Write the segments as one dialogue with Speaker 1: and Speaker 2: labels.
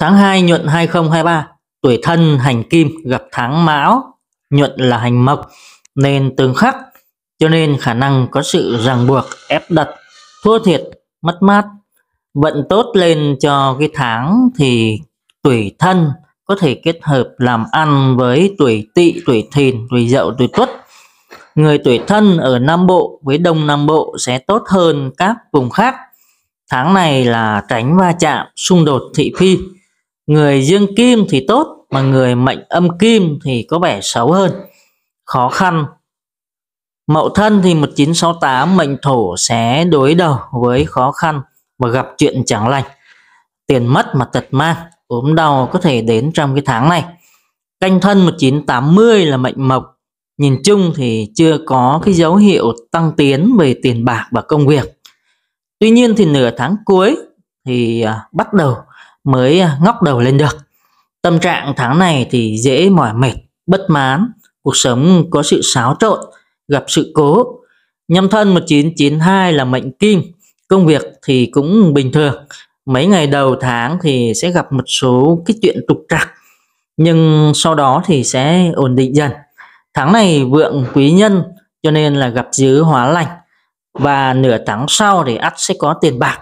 Speaker 1: Tháng 2 nhuận 2023, tuổi thân hành kim gặp tháng mão, nhuận là hành mộc nên tương khắc, cho nên khả năng có sự ràng buộc, ép đặt, thua thiệt, mất mát. Vận tốt lên cho cái tháng thì tuổi thân có thể kết hợp làm ăn với tuổi tỵ, tuổi thìn, tuổi dậu, tuổi tuất. Người tuổi thân ở Nam Bộ với Đông Nam Bộ sẽ tốt hơn các vùng khác. Tháng này là tránh va chạm, xung đột thị phi người dương kim thì tốt mà người mệnh âm kim thì có vẻ xấu hơn khó khăn mậu thân thì 1968 mệnh thổ sẽ đối đầu với khó khăn và gặp chuyện chẳng lành tiền mất mà tật mang ốm đau có thể đến trong cái tháng này canh thân 1980 là mệnh mộc nhìn chung thì chưa có cái dấu hiệu tăng tiến về tiền bạc và công việc tuy nhiên thì nửa tháng cuối thì à, bắt đầu mới à, ngóc đầu lên được. Tâm trạng tháng này thì dễ mỏi mệt, bất mãn, cuộc sống có sự xáo trộn, gặp sự cố. Nhâm thân 1992 là mệnh kim, công việc thì cũng bình thường. Mấy ngày đầu tháng thì sẽ gặp một số cái chuyện trục trặc, nhưng sau đó thì sẽ ổn định dần. Tháng này vượng quý nhân cho nên là gặp dứ hóa lành và nửa tháng sau thì ắt sẽ có tiền bạc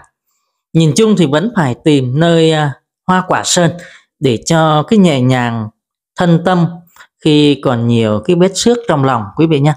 Speaker 1: nhìn chung thì vẫn phải tìm nơi à, hoa quả sơn để cho cái nhẹ nhàng thân tâm khi còn nhiều cái vết xước trong lòng quý vị nhé